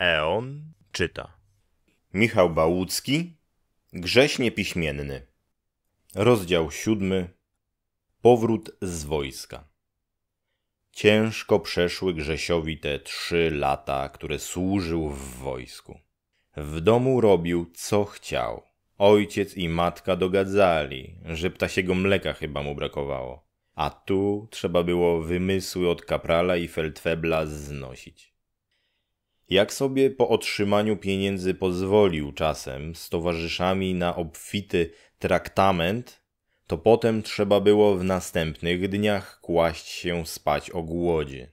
Eon czyta. Michał Bałucki, Grześnie Piśmienny. Rozdział siódmy. Powrót z wojska. Ciężko przeszły Grzesiowi te trzy lata, które służył w wojsku. W domu robił co chciał. Ojciec i matka dogadzali, że ptasiego mleka chyba mu brakowało. A tu trzeba było wymysły od kaprala i feldfebla znosić. Jak sobie po otrzymaniu pieniędzy pozwolił czasem z towarzyszami na obfity traktament, to potem trzeba było w następnych dniach kłaść się spać o głodzie.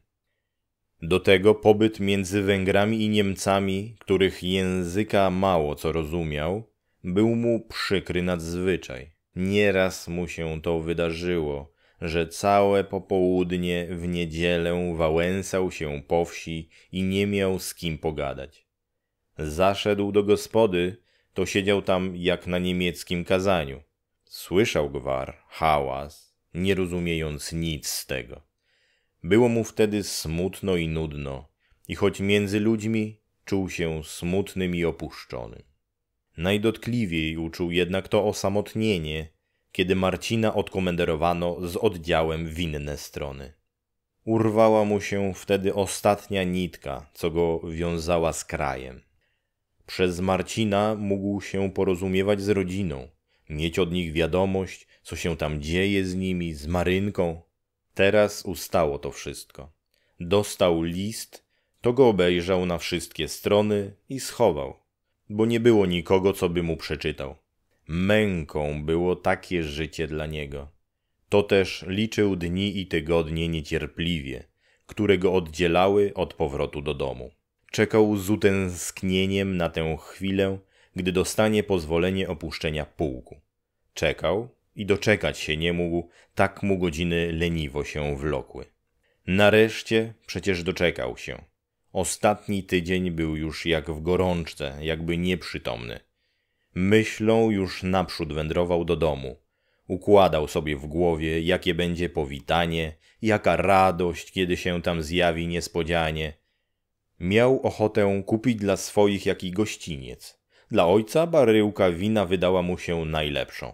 Do tego pobyt między Węgrami i Niemcami, których języka mało co rozumiał, był mu przykry nadzwyczaj. Nieraz mu się to wydarzyło, że całe popołudnie w niedzielę wałęsał się po wsi i nie miał z kim pogadać. Zaszedł do gospody, to siedział tam jak na niemieckim kazaniu. Słyszał gwar, hałas, nie rozumiejąc nic z tego. Było mu wtedy smutno i nudno, i choć między ludźmi czuł się smutnym i opuszczonym. Najdotkliwiej uczuł jednak to osamotnienie, kiedy Marcina odkomenderowano z oddziałem w inne strony. Urwała mu się wtedy ostatnia nitka, co go wiązała z krajem. Przez Marcina mógł się porozumiewać z rodziną, mieć od nich wiadomość, co się tam dzieje z nimi, z Marynką. Teraz ustało to wszystko. Dostał list, to go obejrzał na wszystkie strony i schował, bo nie było nikogo, co by mu przeczytał. Męką było takie życie dla niego. To też liczył dni i tygodnie niecierpliwie, które go oddzielały od powrotu do domu. Czekał z utęsknieniem na tę chwilę, gdy dostanie pozwolenie opuszczenia pułku. Czekał i doczekać się nie mógł, tak mu godziny leniwo się wlokły. Nareszcie przecież doczekał się. Ostatni tydzień był już jak w gorączce, jakby nieprzytomny. Myślą już naprzód wędrował do domu. Układał sobie w głowie, jakie będzie powitanie, jaka radość, kiedy się tam zjawi niespodzianie. Miał ochotę kupić dla swoich jaki gościniec. Dla ojca baryłka wina wydała mu się najlepszą.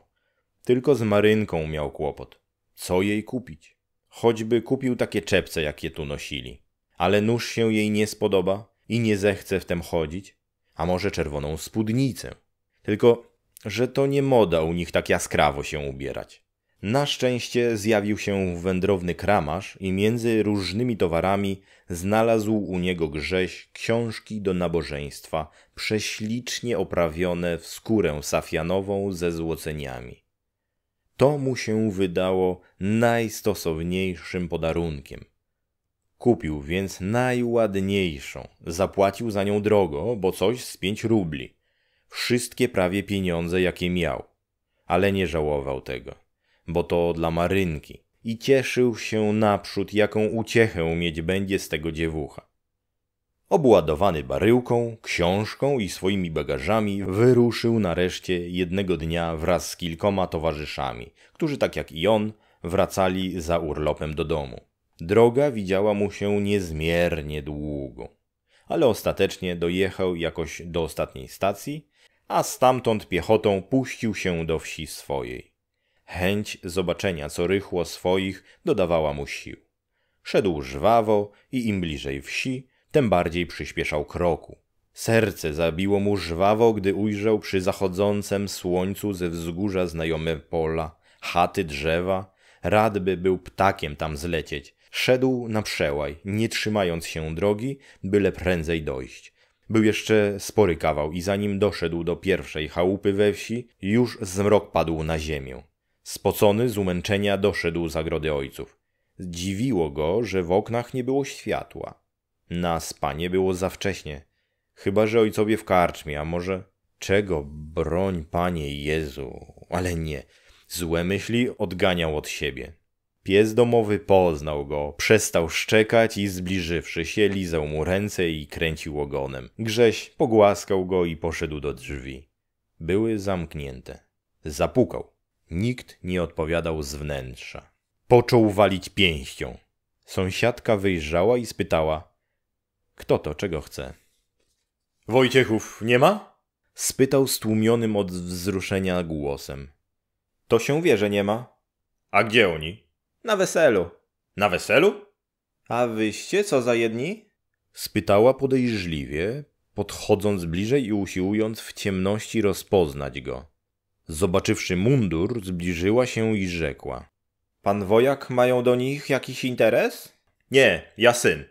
Tylko z Marynką miał kłopot. Co jej kupić? Choćby kupił takie czepce, jakie tu nosili. Ale nóż się jej nie spodoba i nie zechce w tem chodzić. A może czerwoną spódnicę? Tylko, że to nie moda u nich tak jaskrawo się ubierać. Na szczęście zjawił się wędrowny kramarz i między różnymi towarami znalazł u niego Grześ książki do nabożeństwa, prześlicznie oprawione w skórę safianową ze złoceniami. To mu się wydało najstosowniejszym podarunkiem. Kupił więc najładniejszą, zapłacił za nią drogo, bo coś z pięć rubli wszystkie prawie pieniądze, jakie miał, ale nie żałował tego, bo to dla marynki i cieszył się naprzód, jaką uciechę mieć będzie z tego dziewucha. Obładowany baryłką, książką i swoimi bagażami, wyruszył nareszcie jednego dnia wraz z kilkoma towarzyszami, którzy tak jak i on wracali za urlopem do domu. Droga widziała mu się niezmiernie długo, ale ostatecznie dojechał jakoś do ostatniej stacji a stamtąd piechotą puścił się do wsi swojej. Chęć zobaczenia co rychło swoich dodawała mu sił. Szedł żwawo i im bliżej wsi, tym bardziej przyspieszał kroku. Serce zabiło mu żwawo, gdy ujrzał przy zachodzącym słońcu ze wzgórza znajome pola, chaty, drzewa. Radby był ptakiem tam zlecieć. Szedł na przełaj, nie trzymając się drogi, byle prędzej dojść. Był jeszcze spory kawał i zanim doszedł do pierwszej chałupy we wsi, już zmrok padł na ziemię. Spocony z umęczenia doszedł zagrody ojców. Dziwiło go, że w oknach nie było światła. Na spanie było za wcześnie. Chyba, że ojcowie w karczmie, a może... Czego? Broń, Panie Jezu. Ale nie. Złe myśli odganiał od siebie. Pies domowy poznał go, przestał szczekać i zbliżywszy się, lizał mu ręce i kręcił ogonem. Grześ pogłaskał go i poszedł do drzwi. Były zamknięte. Zapukał. Nikt nie odpowiadał z wnętrza. Począł walić pięścią. Sąsiadka wyjrzała i spytała: Kto to, czego chce? Wojciechów nie ma? spytał stłumionym od wzruszenia głosem. To się wie, że nie ma. A gdzie oni? Na weselu. Na weselu? A wyście co za jedni? spytała podejrzliwie, podchodząc bliżej i usiłując w ciemności rozpoznać go. Zobaczywszy mundur, zbliżyła się i rzekła. Pan wojak mają do nich jakiś interes? Nie, ja syn.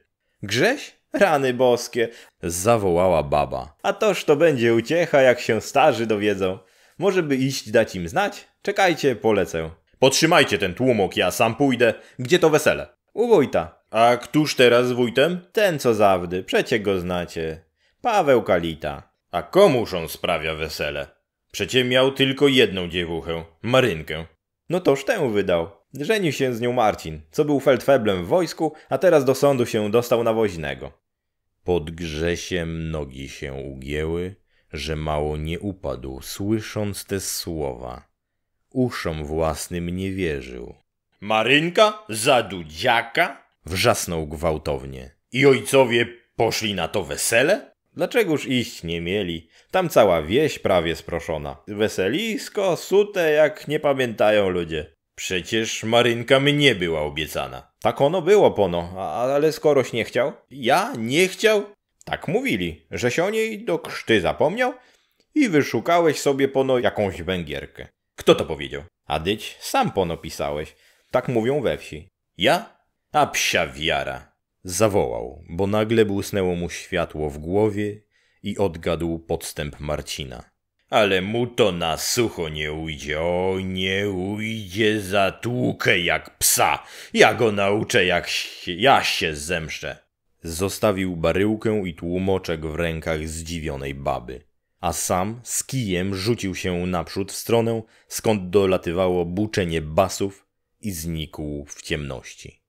Grześ? Rany boskie! zawołała baba. A toż to będzie uciecha, jak się starzy dowiedzą. Może by iść dać im znać? Czekajcie, polecę. Potrzymajcie ten tłumok, ja sam pójdę. Gdzie to wesele? U wójta. A któż teraz wójtem? Ten co zawdy, przecie go znacie. Paweł Kalita. A komuż on sprawia wesele? Przecie miał tylko jedną dziewuchę, Marynkę. No toż tę wydał. Żenił się z nią Marcin, co był feldfeblem w wojsku, a teraz do sądu się dostał na woźnego. Pod grzesiem nogi się ugięły, że mało nie upadł, słysząc te słowa uszom własnym nie wierzył. Marynka za dudziaka? Wrzasnął gwałtownie. I ojcowie poszli na to wesele? Dlaczegoż iść nie mieli? Tam cała wieś prawie sproszona. Weselisko, sute, jak nie pamiętają ludzie. Przecież Marynka mnie była obiecana. Tak ono było pono, ale skoroś nie chciał. Ja nie chciał? Tak mówili, że się o niej do krzty zapomniał i wyszukałeś sobie pono jakąś węgierkę. Kto to powiedział? Adyć, sam pono pisałeś. Tak mówią we wsi. Ja? A psia wiara! Zawołał, bo nagle błysnęło mu światło w głowie i odgadł podstęp Marcina. Ale mu to na sucho nie ujdzie, o nie ujdzie, za tłukę jak psa. Ja go nauczę, jak się, ja się zemszczę. Zostawił baryłkę i tłumoczek w rękach zdziwionej baby a sam z kijem rzucił się naprzód w stronę, skąd dolatywało buczenie basów i znikł w ciemności.